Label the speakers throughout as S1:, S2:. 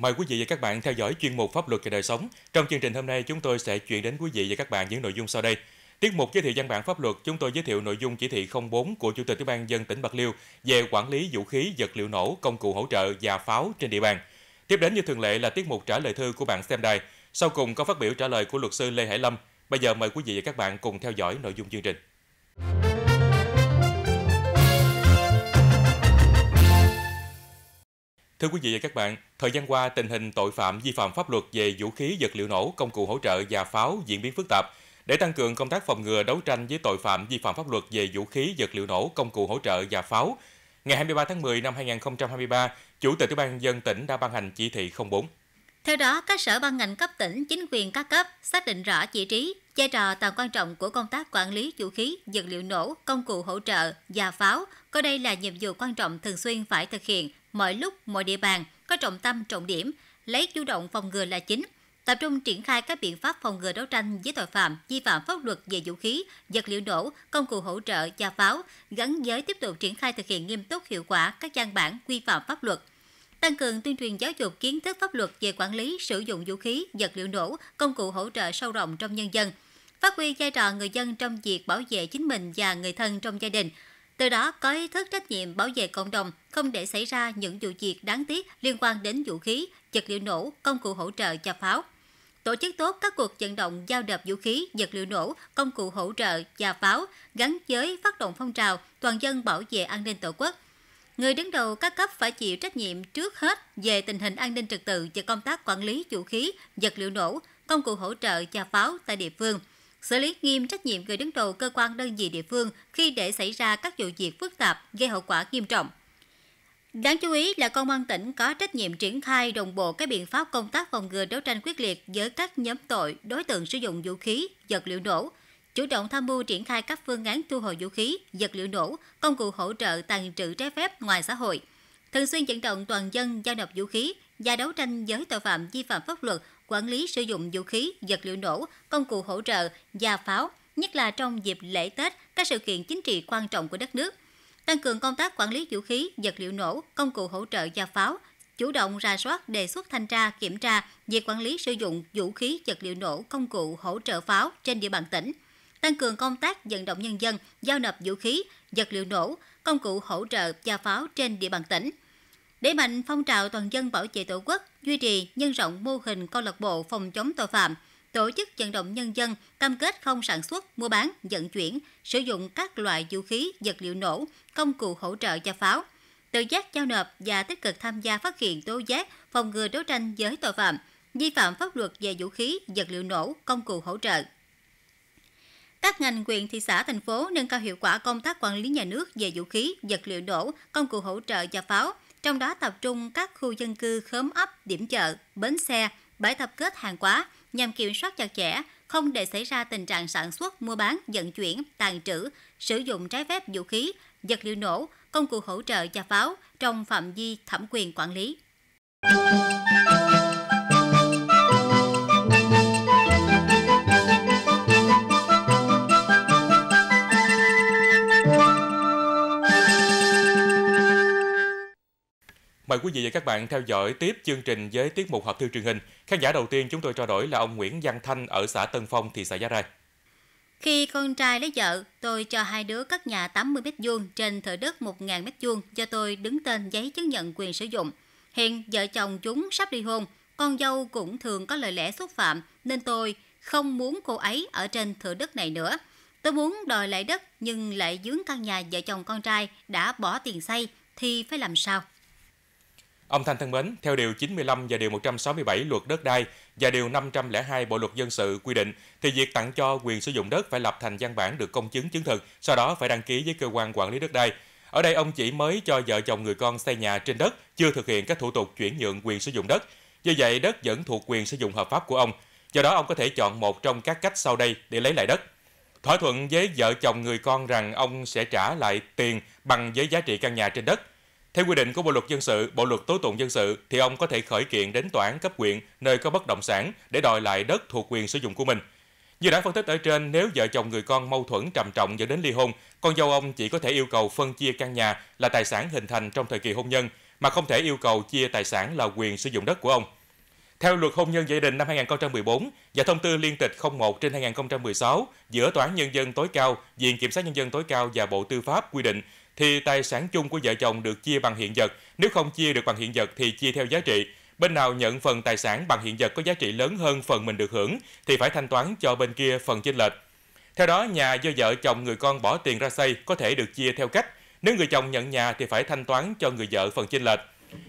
S1: Mời quý vị và các bạn theo dõi chuyên mục Pháp luật và đời sống. Trong chương trình hôm nay, chúng tôi sẽ chuyển đến quý vị và các bạn những nội dung sau đây. Tiết mục giới thiệu văn bản pháp luật, chúng tôi giới thiệu nội dung chỉ thị 04 của Chủ tịch Ủy ban dân tỉnh Bạc Liêu về quản lý vũ khí, vật liệu nổ, công cụ hỗ trợ và pháo trên địa bàn. Tiếp đến như thường lệ là tiết mục trả lời thư của bạn xem đài. Sau cùng có phát biểu trả lời của luật sư Lê Hải Lâm. Bây giờ mời quý vị và các bạn cùng theo dõi nội dung chương trình. Thưa quý vị và các bạn, thời gian qua tình hình tội phạm vi phạm pháp luật về vũ khí, vật liệu nổ, công cụ hỗ trợ và pháo diễn biến phức tạp. Để tăng cường công tác phòng ngừa đấu tranh với tội phạm vi phạm pháp luật về vũ khí, vật liệu nổ, công cụ hỗ trợ và pháo, ngày 23 tháng 10 năm 2023, Chủ tịch Ủy ban dân tỉnh đã ban hành chỉ thị 04.
S2: Theo đó, các sở ban ngành cấp tỉnh, chính quyền các cấp xác định rõ vị trí, vai trò tầm quan trọng của công tác quản lý vũ khí, vật liệu nổ, công cụ hỗ trợ và pháo, coi đây là nhiệm vụ quan trọng thường xuyên phải thực hiện mọi lúc, mọi địa bàn, có trọng tâm, trọng điểm, lấy chủ động phòng ngừa là chính, tập trung triển khai các biện pháp phòng ngừa đấu tranh với tội phạm vi phạm pháp luật về vũ khí, vật liệu nổ, công cụ hỗ trợ và pháo, gắn với tiếp tục triển khai thực hiện nghiêm túc hiệu quả các văn bản quy phạm pháp luật tăng cường tuyên truyền giáo dục kiến thức pháp luật về quản lý sử dụng vũ khí, vật liệu nổ, công cụ hỗ trợ sâu rộng trong nhân dân, phát huy vai trò người dân trong việc bảo vệ chính mình và người thân trong gia đình, từ đó có ý thức trách nhiệm bảo vệ cộng đồng, không để xảy ra những vụ việc đáng tiếc liên quan đến vũ khí, vật liệu nổ, công cụ hỗ trợ và pháo. Tổ chức tốt các cuộc vận động giao đập vũ khí, vật liệu nổ, công cụ hỗ trợ và pháo gắn với phát động phong trào toàn dân bảo vệ an ninh tổ quốc. Người đứng đầu các cấp phải chịu trách nhiệm trước hết về tình hình an ninh trật tự và công tác quản lý vũ khí, vật liệu nổ, công cụ hỗ trợ và pháo tại địa phương – xử lý nghiêm trách nhiệm người đứng đầu cơ quan đơn vị địa phương khi để xảy ra các vụ việc phức tạp gây hậu quả nghiêm trọng. Đáng chú ý là Công an tỉnh có trách nhiệm triển khai đồng bộ các biện pháp công tác phòng ngừa đấu tranh quyết liệt với các nhóm tội, đối tượng sử dụng vũ khí, vật liệu nổ, chủ động tham mưu triển khai các phương án thu hồi vũ khí, vật liệu nổ, công cụ hỗ trợ tàn trữ trái phép ngoài xã hội, thường xuyên vận động toàn dân giao nộp vũ khí và đấu tranh với tội phạm vi phạm pháp luật quản lý sử dụng vũ khí, vật liệu nổ, công cụ hỗ trợ, gia pháo, nhất là trong dịp lễ Tết, các sự kiện chính trị quan trọng của đất nước. Tăng cường công tác quản lý vũ khí, vật liệu nổ, công cụ hỗ trợ gia pháo, chủ động ra soát đề xuất thanh tra kiểm tra việc quản lý sử dụng vũ khí vật liệu nổ công cụ hỗ trợ pháo trên địa bàn tỉnh tăng cường công tác vận động nhân dân giao nộp vũ khí vật liệu nổ công cụ hỗ trợ gia pháo trên địa bàn tỉnh đẩy mạnh phong trào toàn dân bảo vệ Tổ quốc, duy trì nhân rộng mô hình câu lạc bộ phòng chống tội phạm, tổ chức vận động nhân dân cam kết không sản xuất, mua bán, vận chuyển, sử dụng các loại vũ khí, vật liệu nổ, công cụ hỗ trợ và pháo, tự giác giao nộp và tích cực tham gia phát hiện tố giác, phòng ngừa đấu tranh với tội phạm, vi phạm pháp luật về vũ khí, vật liệu nổ, công cụ hỗ trợ. Các ngành quyền thị xã thành phố nâng cao hiệu quả công tác quản lý nhà nước về vũ khí, vật liệu nổ, công cụ hỗ trợ và pháo – trong đó tập trung các khu dân cư khóm ấp, điểm chợ, bến xe, bãi tập kết hàng hóa nhằm kiểm soát chặt chẽ, không để xảy ra tình trạng sản xuất, mua bán, vận chuyển, tàn trữ, sử dụng trái phép vũ khí, vật liệu nổ, công cụ hỗ trợ và pháo trong phạm vi thẩm quyền quản lý.
S1: quý vị và các bạn theo dõi tiếp chương trình với tiết mục hộp thư truyền hình. Khán giả đầu tiên chúng tôi trao đổi là ông Nguyễn Văn Thanh ở xã Tân Phong, thị xã Giá
S2: Rai. Khi con trai lấy vợ, tôi cho hai đứa cất nhà 80 m2 trên thửa đất 1.000 m2 do tôi đứng tên giấy chứng nhận quyền sử dụng. Hiện vợ chồng chúng sắp ly hôn, con dâu cũng thường có lời lẽ xúc phạm nên tôi không muốn cô ấy ở trên thửa đất này nữa. Tôi muốn đòi lại đất nhưng lại dướng căn nhà vợ chồng con trai đã bỏ tiền xây thì phải làm sao?
S1: Ông Thanh thân mến, theo Điều 95 và Điều 167 Luật Đất đai và Điều 502 Bộ Luật Dân sự quy định, thì việc tặng cho quyền sử dụng đất phải lập thành văn bản được công chứng chứng thực, sau đó phải đăng ký với cơ quan quản lý đất đai. Ở đây ông chỉ mới cho vợ chồng người con xây nhà trên đất, chưa thực hiện các thủ tục chuyển nhượng quyền sử dụng đất. Do vậy, đất vẫn thuộc quyền sử dụng hợp pháp của ông. Do đó, ông có thể chọn một trong các cách sau đây để lấy lại đất. Thỏa thuận với vợ chồng người con rằng ông sẽ trả lại tiền bằng với giá trị căn nhà trên đất theo quy định của Bộ luật dân sự, Bộ luật tố tụng dân sự thì ông có thể khởi kiện đến tòa án cấp huyện nơi có bất động sản để đòi lại đất thuộc quyền sử dụng của mình. Như đã phân tích ở trên, nếu vợ chồng người con mâu thuẫn trầm trọng dẫn đến ly hôn, con dâu ông chỉ có thể yêu cầu phân chia căn nhà là tài sản hình thành trong thời kỳ hôn nhân mà không thể yêu cầu chia tài sản là quyền sử dụng đất của ông. Theo luật hôn nhân gia đình năm 2014 và thông tư liên tịch 01 trên 2016 giữa Tòa án Nhân dân tối cao, Viện Kiểm sát Nhân dân tối cao và Bộ Tư pháp quy định thì tài sản chung của vợ chồng được chia bằng hiện vật, nếu không chia được bằng hiện vật thì chia theo giá trị. Bên nào nhận phần tài sản bằng hiện vật có giá trị lớn hơn phần mình được hưởng thì phải thanh toán cho bên kia phần chênh lệch. Theo đó, nhà do vợ chồng người con bỏ tiền ra xây có thể được chia theo cách nếu người chồng nhận nhà thì phải thanh toán cho người vợ phần chênh lệch.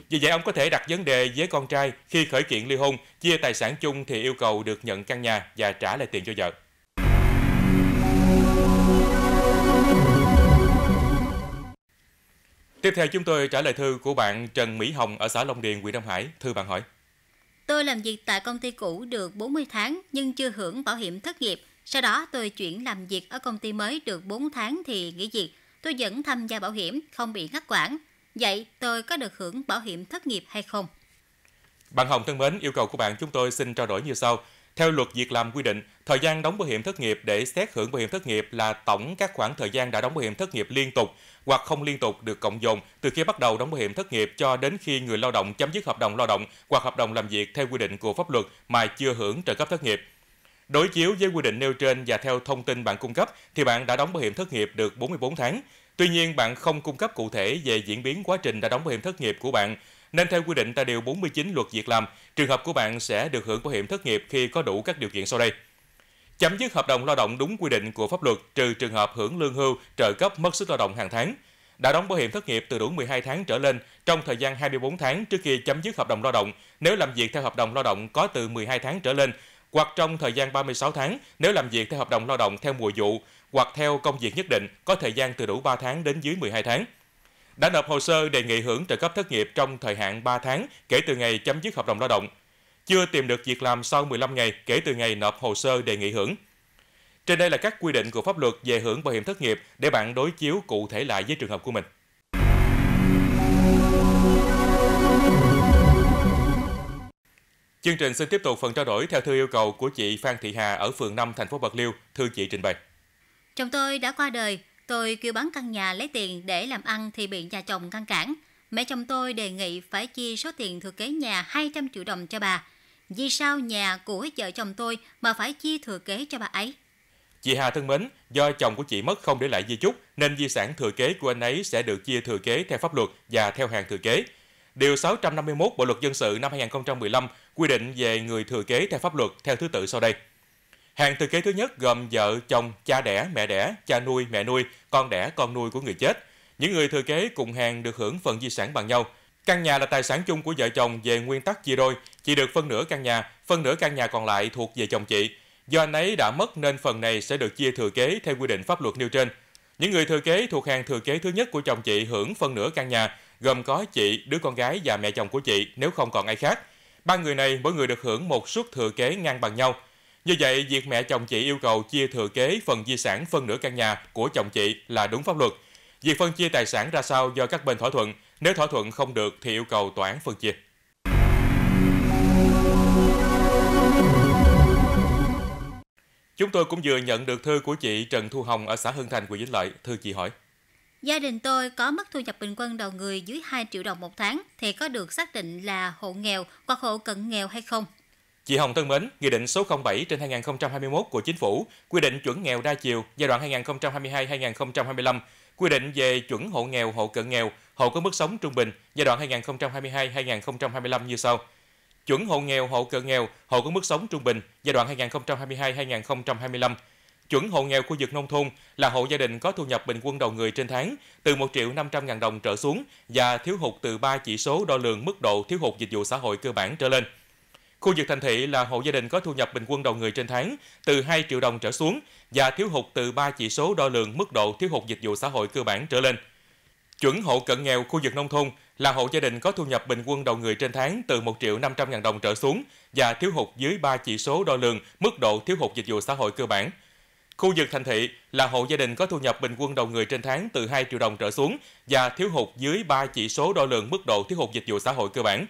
S1: Vì vậy ông có thể đặt vấn đề với con trai khi khởi kiện ly hôn, chia tài sản chung thì yêu cầu được nhận căn nhà và trả lại tiền cho vợ. Tiếp theo chúng tôi trả lời thư của bạn Trần Mỹ Hồng ở xã Long Điền, huyện Đông Hải. Thư bạn hỏi.
S2: Tôi làm việc tại công ty cũ được 40 tháng nhưng chưa hưởng bảo hiểm thất nghiệp. Sau đó tôi chuyển làm việc ở công ty mới được 4 tháng thì nghỉ việc. Tôi vẫn tham gia bảo hiểm, không bị ngắt quãng. Vậy tôi có được hưởng bảo hiểm thất nghiệp hay không?
S1: Bạn Hồng thân mến, yêu cầu của bạn chúng tôi xin trao đổi như sau. Theo luật việc làm quy định, thời gian đóng bảo hiểm thất nghiệp để xét hưởng bảo hiểm thất nghiệp là tổng các khoảng thời gian đã đóng bảo hiểm thất nghiệp liên tục hoặc không liên tục được cộng dồn từ khi bắt đầu đóng bảo hiểm thất nghiệp cho đến khi người lao động chấm dứt hợp đồng lao động hoặc hợp đồng làm việc theo quy định của pháp luật mà chưa hưởng trợ cấp thất nghiệp. Đối chiếu với quy định nêu trên và theo thông tin bạn cung cấp thì bạn đã đóng bảo hiểm thất nghiệp được 44 tháng. Tuy nhiên, bạn không cung cấp cụ thể về diễn biến quá trình đã đóng bảo hiểm thất nghiệp của bạn nên theo quy định tại Điều 49 Luật Việc làm, trường hợp của bạn sẽ được hưởng bảo hiểm thất nghiệp khi có đủ các điều kiện sau đây. Chấm dứt hợp đồng lao động đúng quy định của pháp luật trừ trường hợp hưởng lương hưu, trợ cấp mất sức lao động hàng tháng đã đóng bảo hiểm thất nghiệp từ đủ 12 tháng trở lên trong thời gian 24 tháng trước khi chấm dứt hợp đồng lao động nếu làm việc theo hợp đồng lao động có từ 12 tháng trở lên hoặc trong thời gian 36 tháng nếu làm việc theo hợp đồng lao động theo mùa vụ hoặc theo công việc nhất định có thời gian từ đủ 3 tháng đến dưới 12 tháng đã nộp hồ sơ đề nghị hưởng trợ cấp thất nghiệp trong thời hạn 3 tháng kể từ ngày chấm dứt hợp đồng lao động, chưa tìm được việc làm sau 15 ngày kể từ ngày nộp hồ sơ đề nghị hưởng. Trên đây là các quy định của pháp luật về hưởng bảo hiểm thất nghiệp để bạn đối chiếu cụ thể lại với trường hợp của mình. Chương trình xin tiếp tục phần trao đổi theo thư yêu cầu của chị Phan Thị Hà ở phường 5 thành phố Bạc Liêu, thư chị trình bày.
S2: Chồng tôi đã qua đời, Tôi kêu bán căn nhà lấy tiền để làm ăn thì bị nhà chồng ngăn cản. Mẹ chồng tôi đề nghị phải chia số tiền thừa kế nhà 200 triệu đồng cho bà. Vì sao nhà của vợ chồng tôi mà phải chia thừa kế cho bà ấy?
S1: Chị Hà thân mến, do chồng của chị mất không để lại di chúc nên di sản thừa kế của anh ấy sẽ được chia thừa kế theo pháp luật và theo hàng thừa kế. Điều 651 Bộ luật dân sự năm 2015 quy định về người thừa kế theo pháp luật theo thứ tự sau đây. Hàng thừa kế thứ nhất gồm vợ, chồng, cha đẻ, mẹ đẻ, cha nuôi, mẹ nuôi, con đẻ, con nuôi của người chết. Những người thừa kế cùng hàng được hưởng phần di sản bằng nhau. Căn nhà là tài sản chung của vợ chồng về nguyên tắc chia đôi, chỉ được phân nửa căn nhà, phân nửa căn nhà còn lại thuộc về chồng chị. Do anh ấy đã mất nên phần này sẽ được chia thừa kế theo quy định pháp luật nêu trên. Những người thừa kế thuộc hàng thừa kế thứ nhất của chồng chị hưởng phân nửa căn nhà, gồm có chị, đứa con gái và mẹ chồng của chị nếu không còn ai khác. Ba người này mỗi người được hưởng một suất thừa kế ngang bằng nhau – như vậy, việc mẹ chồng chị yêu cầu chia thừa kế phần di sản phân nửa căn nhà của chồng chị là đúng pháp luật. Việc phân chia tài sản ra sao do các bên thỏa thuận, nếu thỏa thuận không được thì yêu cầu tòa án phân chia. Chúng tôi cũng vừa nhận được thư của chị Trần Thu Hồng ở xã Hưng Thành, huyện Vĩnh Lợi. Thư chị hỏi.
S2: Gia đình tôi có mức thu nhập bình quân đầu người dưới 2 triệu đồng một tháng thì có được xác định là hộ nghèo hoặc hộ cận nghèo hay không?
S1: Chị Hồng thân mến, Nghị định số 07 trên 2021 của Chính phủ quy định chuẩn nghèo đa chiều giai đoạn 2022-2025, quy định về chuẩn hộ nghèo, hộ cận nghèo, hộ có mức sống trung bình giai đoạn 2022-2025 như sau. Chuẩn hộ nghèo, hộ cận nghèo, hộ có mức sống trung bình giai đoạn 2022-2025. Chuẩn hộ nghèo khu vực nông thôn là hộ gia đình có thu nhập bình quân đầu người trên tháng từ 1 triệu 500 ngàn đồng trở xuống và thiếu hụt từ 3 chỉ số đo lường mức độ thiếu hụt dịch vụ xã hội cơ bản trở lên – Khu vực thành thị là hộ gia đình có thu nhập bình quân đầu người trên tháng từ 2 triệu đồng trở xuống và thiếu hụt từ 3 chỉ số đo lường mức độ thiếu hụt dịch vụ xã hội cơ bản trở lên. Chuẩn hộ cận nghèo khu vực nông thôn là hộ gia đình có thu nhập bình quân đầu người trên tháng từ 1 triệu 500 ngàn đồng trở xuống và thiếu hụt dưới 3 chỉ số đo lường mức độ thiếu hụt dịch vụ xã hội cơ bản. Khu vực thành thị là hộ gia đình có thu nhập bình quân đầu người trên tháng từ 2 triệu đồng trở xuống và thiếu hụt dưới 3 chỉ số đo lường mức độ thiếu hụt dịch vụ xã hội cơ bản.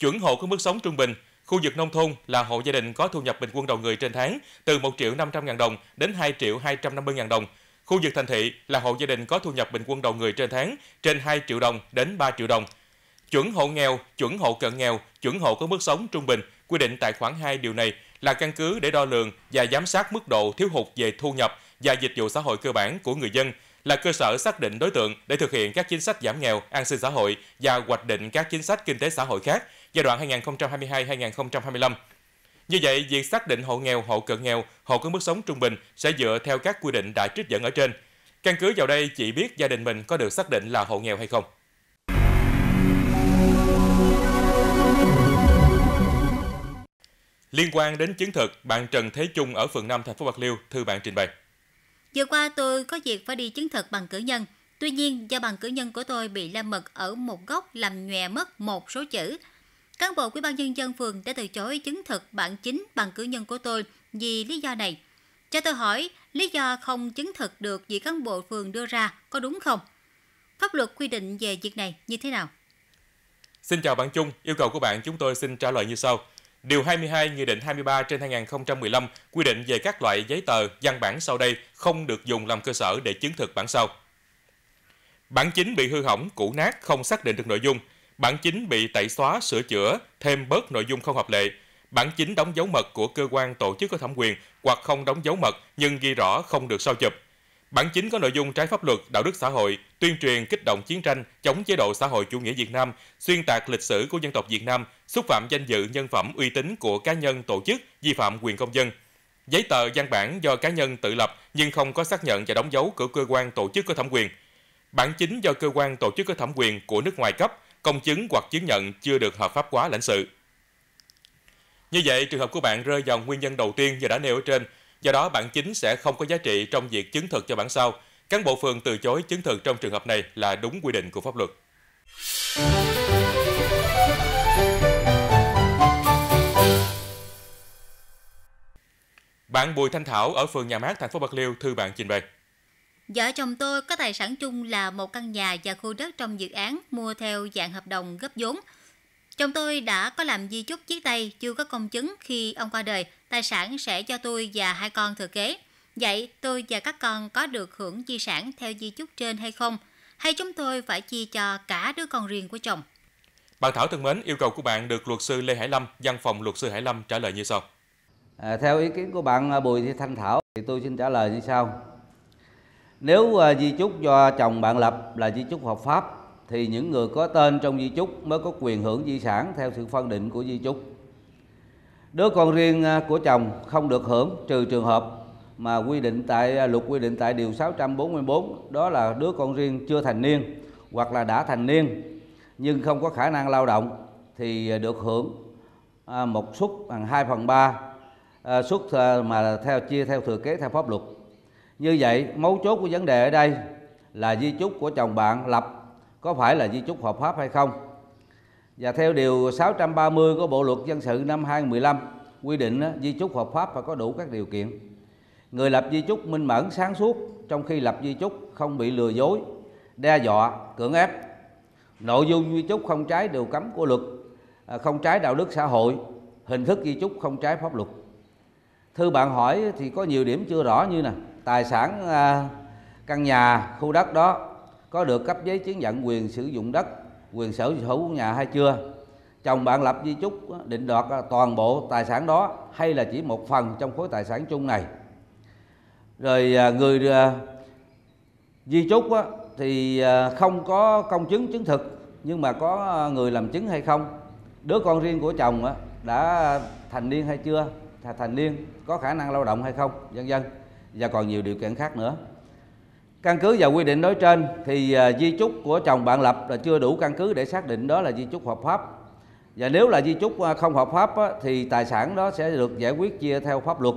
S1: Chuẩn hộ có mức sống trung bình Khu vực nông thôn là hộ gia đình có thu nhập bình quân đầu người trên tháng từ 1 triệu 500 ngàn đồng đến 2 triệu 250 ngàn đồng. Khu vực thành thị là hộ gia đình có thu nhập bình quân đầu người trên tháng trên 2 triệu đồng đến 3 triệu đồng. Chuẩn hộ nghèo, chuẩn hộ cận nghèo, chuẩn hộ có mức sống trung bình quy định tại khoản 2 điều này là căn cứ để đo lường và giám sát mức độ thiếu hụt về thu nhập và dịch vụ xã hội cơ bản của người dân, là cơ sở xác định đối tượng để thực hiện các chính sách giảm nghèo, an sinh xã hội và hoạch định các chính sách kinh tế xã hội khác giai đoạn 2022-2025. Như vậy, việc xác định hộ nghèo, hộ cận nghèo, hộ có mức sống trung bình sẽ dựa theo các quy định đã trích dẫn ở trên. Căn cứ vào đây chị biết gia đình mình có được xác định là hộ nghèo hay không. Liên quan đến chứng thực, bạn Trần Thế Trung ở phường 5 thành phố Bạc Liêu thư bạn trình bày.
S2: Vừa qua tôi có việc phải đi chứng thực bằng cử nhân. Tuy nhiên, do bằng cử nhân của tôi bị la mực ở một góc làm nhòe mất một số chữ Cán bộ Ủy ban nhân dân phường đã từ chối chứng thực bản chính bằng cử nhân của tôi vì lý do này. Cho tôi hỏi, lý do không chứng thực được vị cán bộ phường đưa ra có đúng không? Pháp luật quy định về việc này như thế nào?
S1: Xin chào bạn Chung, yêu cầu của bạn chúng tôi xin trả lời như sau. Điều 22 Nghị định 23 trên 2015 quy định về các loại giấy tờ, văn bản sau đây không được dùng làm cơ sở để chứng thực bản sau Bản chính bị hư hỏng, cũ nát, không xác định được nội dung – Bản chính bị tẩy xóa, sửa chữa, thêm bớt nội dung không hợp lệ. Bản chính đóng dấu mật của cơ quan tổ chức có thẩm quyền hoặc không đóng dấu mật nhưng ghi rõ không được sao chụp. Bản chính có nội dung trái pháp luật, đạo đức xã hội, tuyên truyền kích động chiến tranh chống chế độ xã hội chủ nghĩa Việt Nam, xuyên tạc lịch sử của dân tộc Việt Nam, xúc phạm danh dự nhân phẩm uy tín của cá nhân tổ chức, vi phạm quyền công dân. Giấy tờ văn bản do cá nhân tự lập nhưng không có xác nhận và đóng dấu của cơ quan tổ chức có thẩm quyền. Bản chính do cơ quan tổ chức có thẩm quyền của nước ngoài cấp công chứng hoặc chứng nhận chưa được hợp pháp hóa lãnh sự. Như vậy, trường hợp của bạn rơi vào nguyên nhân đầu tiên và đã nêu ở trên, do đó bản chính sẽ không có giá trị trong việc chứng thực cho bản sau. Cán bộ phường từ chối chứng thực trong trường hợp này là đúng quy định của pháp luật. Bạn Bùi Thanh Thảo ở phường Nhà Mát, thành phố Bạc Liêu thư bạn trình bày.
S2: Vợ chồng tôi có tài sản chung là một căn nhà và khu đất trong dự án mua theo dạng hợp đồng gấp vốn. Chồng tôi đã có làm di chúc chiếc tay chưa có công chứng khi ông qua đời, tài sản sẽ cho tôi và hai con thừa kế. Vậy tôi và các con có được hưởng di sản theo di chúc trên hay không? Hay chúng tôi phải chia cho cả đứa con riêng của chồng?
S1: Bạn Thảo thân mến, yêu cầu của bạn được luật sư Lê Hải Lâm, văn phòng luật sư Hải Lâm trả lời như sau.
S3: À, theo ý kiến của bạn à, Bùi Thị Thanh Thảo, thì tôi xin trả lời như sau nếu à, di chúc do chồng bạn lập là di chúc hợp pháp thì những người có tên trong di chúc mới có quyền hưởng di sản theo sự phân định của di chúc đứa con riêng à, của chồng không được hưởng trừ trường hợp mà quy định tại à, luật quy định tại điều 644 đó là đứa con riêng chưa thành niên hoặc là đã thành niên nhưng không có khả năng lao động thì được hưởng một suất bằng 2 phần 3 suất mà theo chia theo thừa kế theo pháp luật như vậy mấu chốt của vấn đề ở đây là di chúc của chồng bạn lập có phải là di chúc hợp pháp hay không và theo điều 630 của Bộ luật dân sự năm 2015 quy định di chúc hợp pháp phải có đủ các điều kiện người lập di chúc minh mẫn sáng suốt trong khi lập di chúc không bị lừa dối đe dọa cưỡng ép nội dung di chúc không trái điều cấm của luật à, không trái đạo đức xã hội hình thức di chúc không trái pháp luật thư bạn hỏi thì có nhiều điểm chưa rõ như này tài sản à, căn nhà khu đất đó có được cấp giấy chứng nhận quyền sử dụng đất quyền sở hữu nhà hay chưa chồng bạn lập di chúc định đoạt à, toàn bộ tài sản đó hay là chỉ một phần trong khối tài sản chung này rồi à, người di chúc thì không có công chứng chứng thực nhưng mà có người làm chứng hay không đứa con riêng của chồng đã thành niên hay chưa thành niên có khả năng lao động hay không vân vân và còn nhiều điều kiện khác nữa căn cứ vào quy định nói trên thì à, di chúc của chồng bạn lập là chưa đủ căn cứ để xác định đó là di chúc hợp pháp và nếu là di chúc à, không hợp pháp thì tài sản đó sẽ được giải quyết chia theo pháp luật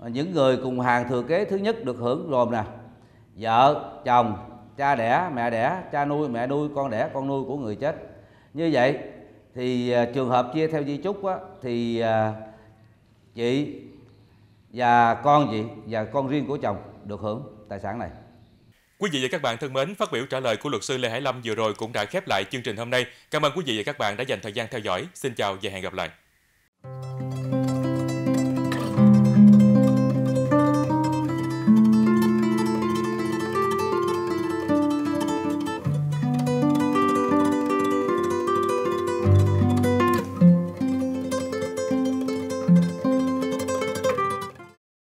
S3: à, những người cùng hàng thừa kế thứ nhất được hưởng gồm nè vợ chồng cha đẻ mẹ đẻ cha nuôi mẹ nuôi con đẻ con nuôi của người chết như vậy thì trường hợp chia theo di chúc thì chị và con chị và con riêng của chồng được hưởng tài sản này. Quý vị và các
S1: bạn thân mến, phát biểu trả lời của luật sư Lê Hải Lâm vừa rồi cũng đã khép lại chương trình hôm nay. Cảm ơn quý vị và các bạn đã dành thời gian theo dõi. Xin chào và hẹn gặp lại.